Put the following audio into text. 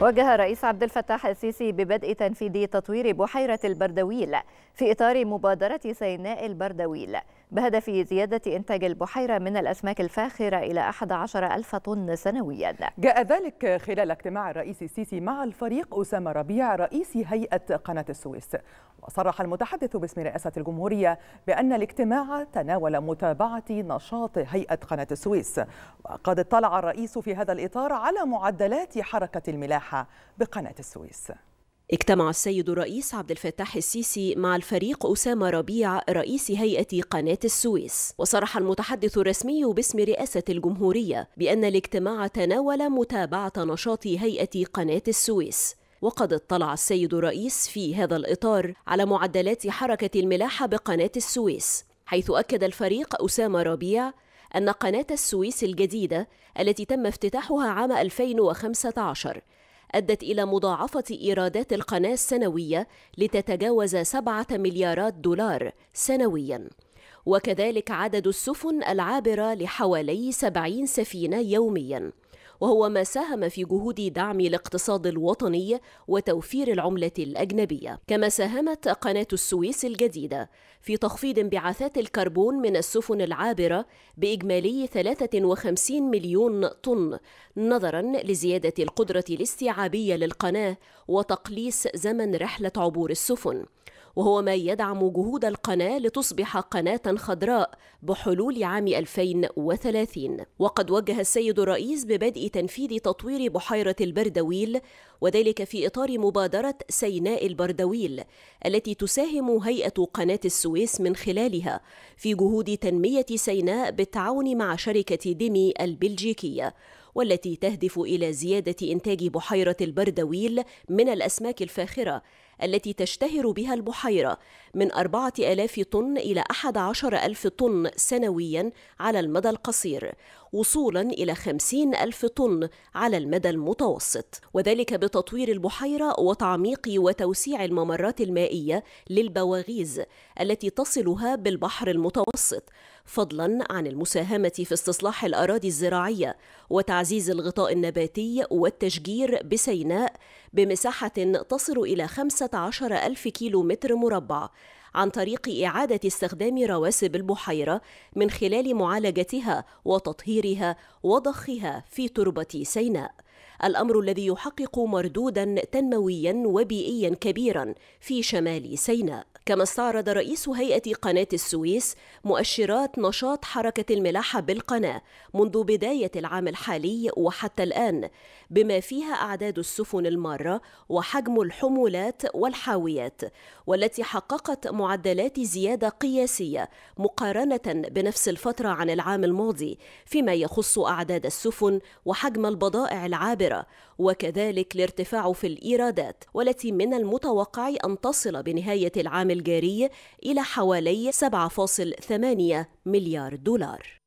وجه الرئيس عبد الفتاح السيسي ببدء تنفيذ تطوير بحيرة البردويل في إطار مبادرة سيناء البردويل بهدف زيادة إنتاج البحيرة من الأسماك الفاخرة إلى 11 ألف طن سنويا جاء ذلك خلال اجتماع الرئيس السيسي مع الفريق أسامة ربيع رئيس هيئة قناة السويس وصرح المتحدث باسم رئاسة الجمهورية بأن الاجتماع تناول متابعة نشاط هيئة قناة السويس وقد اطلع الرئيس في هذا الإطار على معدلات حركة الملاحة بقناة السويس اجتمع السيد الرئيس عبد الفتاح السيسي مع الفريق أسامة ربيع رئيس هيئة قناة السويس وصرح المتحدث الرسمي باسم رئاسة الجمهورية بأن الاجتماع تناول متابعة نشاط هيئة قناة السويس وقد اطلع السيد الرئيس في هذا الإطار على معدلات حركة الملاحة بقناة السويس حيث أكد الفريق أسامة ربيع أن قناة السويس الجديدة التي تم افتتاحها عام 2015 أدت إلى مضاعفة إيرادات القناة السنوية لتتجاوز سبعة مليارات دولار سنوياً وكذلك عدد السفن العابرة لحوالي 70 سفينة يومياً وهو ما ساهم في جهود دعم الاقتصاد الوطني وتوفير العملة الأجنبية كما ساهمت قناة السويس الجديدة في تخفيض انبعاثات الكربون من السفن العابرة بإجمالي 53 مليون طن نظرا لزيادة القدرة الاستيعابية للقناة وتقليص زمن رحلة عبور السفن وهو ما يدعم جهود القناة لتصبح قناة خضراء بحلول عام 2030 وقد وجه السيد الرئيس ببدء تنفيذ تطوير بحيرة البردويل وذلك في إطار مبادرة سيناء البردويل التي تساهم هيئة قناة السويس من خلالها في جهود تنمية سيناء بالتعاون مع شركة ديمي البلجيكية والتي تهدف إلى زيادة إنتاج بحيرة البردويل من الأسماك الفاخرة التي تشتهر بها البحيرة من 4000 طن إلى 11000 طن سنويا على المدى القصير وصولا إلى 50000 طن على المدى المتوسط وذلك بتطوير البحيرة وتعميق وتوسيع الممرات المائية للبواغيز التي تصلها بالبحر المتوسط فضلا عن المساهمه في استصلاح الاراضي الزراعيه وتعزيز الغطاء النباتي والتشجير بسيناء بمساحه تصل الى 15 ألف كيلو متر مربع عن طريق إعادة استخدام رواسب البحيرة من خلال معالجتها وتطهيرها وضخها في تربة سيناء الأمر الذي يحقق مردودا تنمويا وبيئيا كبيرا في شمال سيناء كما استعرض رئيس هيئة قناة السويس مؤشرات نشاط حركة الملاحة بالقناة منذ بداية العام الحالي وحتى الآن بما فيها أعداد السفن المارة وحجم الحمولات والحاويات والتي حققت معدلات زيادة قياسية مقارنة بنفس الفترة عن العام الماضي فيما يخص أعداد السفن وحجم البضائع العامة العابرة وكذلك الارتفاع في الإيرادات والتي من المتوقع أن تصل بنهاية العام الجاري إلى حوالي 7.8 مليار دولار